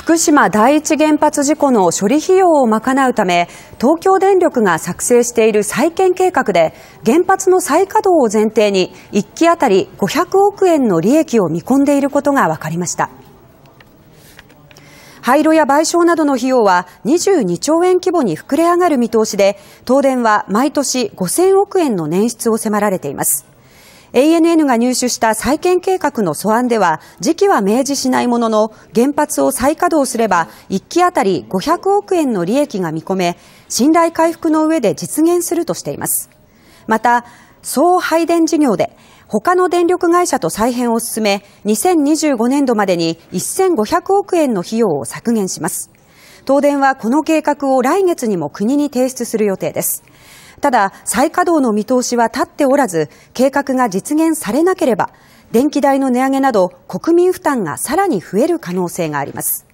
福島第一原発事故の処理費用を賄うため東京電力が作成している再建計画で原発の再稼働を前提に1基当たり500億円の利益を見込んでいることが分かりました廃炉や賠償などの費用は22兆円規模に膨れ上がる見通しで東電は毎年5000億円の捻出を迫られています ANN が入手した再建計画の素案では時期は明示しないものの原発を再稼働すれば1基当たり500億円の利益が見込め信頼回復の上で実現するとしていますまた総配電事業で他の電力会社と再編を進め2025年度までに1500億円の費用を削減します東電はこの計画を来月にも国に提出する予定ですただ、再稼働の見通しは立っておらず、計画が実現されなければ、電気代の値上げなど国民負担がさらに増える可能性があります。